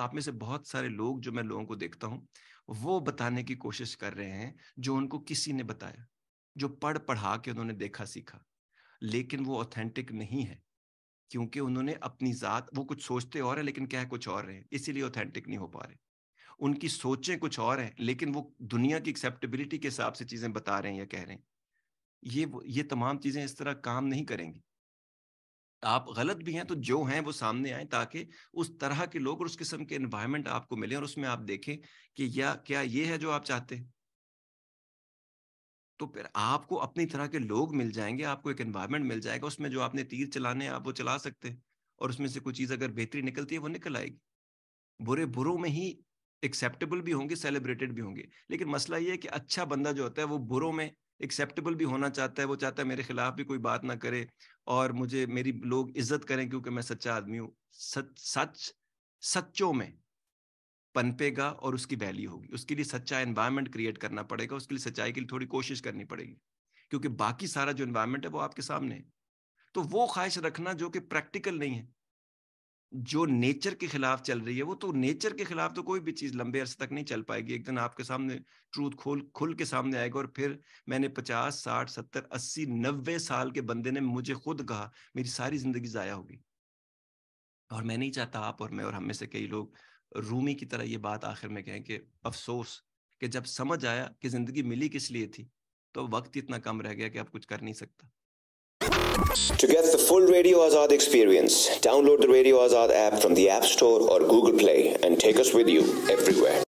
आप में से बहुत सारे लोग जो मैं लोगों को देखता हूँ वो बताने की कोशिश कर रहे हैं जो उनको किसी ने बताया जो पढ़ पढ़ा के उन्होंने देखा सीखा लेकिन वो ऑथेंटिक नहीं है क्योंकि उन्होंने अपनी ज़ात वो कुछ सोचते और है लेकिन क्या है कुछ और रहे इसीलिए ऑथेंटिक नहीं हो पा रहे उनकी सोचें कुछ और हैं लेकिन वो दुनिया की एक्सेप्टेबिलिटी के हिसाब से चीज़ें बता रहे हैं या कह रहे हैं ये ये तमाम चीज़ें इस तरह काम नहीं करेंगी आप गलत भी हैं तो जो हैं वो सामने आए ताकि उस तरह के लोग और उस किस्म के इन्वायरमेंट आपको मिले और उसमें आप देखें कि या क्या ये है जो आप चाहते हैं तो फिर आपको अपनी तरह के लोग मिल जाएंगे आपको एक एनवायरमेंट मिल जाएगा उसमें जो आपने तीर चलाने आप वो चला सकते हैं और उसमें से कोई चीज़ अगर बेहतरी निकलती है वो निकल आएगी बुरे बुरों में ही एक्सेप्टेबल भी होंगे सेलिब्रेटेड भी होंगे लेकिन मसला ये है कि अच्छा बंदा जो होता है वो बुरों में एक्सेप्टेबल भी होना चाहता है वो चाहता है मेरे खिलाफ भी कोई बात ना करे और मुझे मेरी लोग इज्जत करें क्योंकि मैं सच्चा आदमी हूँ सच सच सच्चों में पनपेगा और उसकी वैल्यू होगी उसके लिए सच्चा एनवायरमेंट क्रिएट करना पड़ेगा उसके लिए सच्चाई के लिए थोड़ी कोशिश करनी पड़ेगी क्योंकि बाकी सारा जो एनवायरमेंट है वो आपके सामने है तो वो ख्वाहिश रखना जो कि प्रैक्टिकल नहीं है जो नेचर के खिलाफ चल रही है वो तो नेचर के खिलाफ तो कोई भी चीज लंबे अरसे तक नहीं चल पाएगी एक दिन आपके सामने ट्रूथ खोल खुल के सामने आएगा और फिर मैंने पचास साठ सत्तर अस्सी नब्बे साल के बंदे ने मुझे खुद कहा मेरी सारी जिंदगी जाया होगी और मैं नहीं चाहता आप और मैं और हम में से कई लोग रूमी की तरह ये बात आखिर में कहें कि अफसोस कि जब समझ आया कि जिंदगी मिली किस लिए थी तो वक्त इतना कम रह गया कि आप कुछ कर नहीं सकता To get the full Radio Azad experience, download the Radio Azad app from the App Store or Google Play and take us with you everywhere.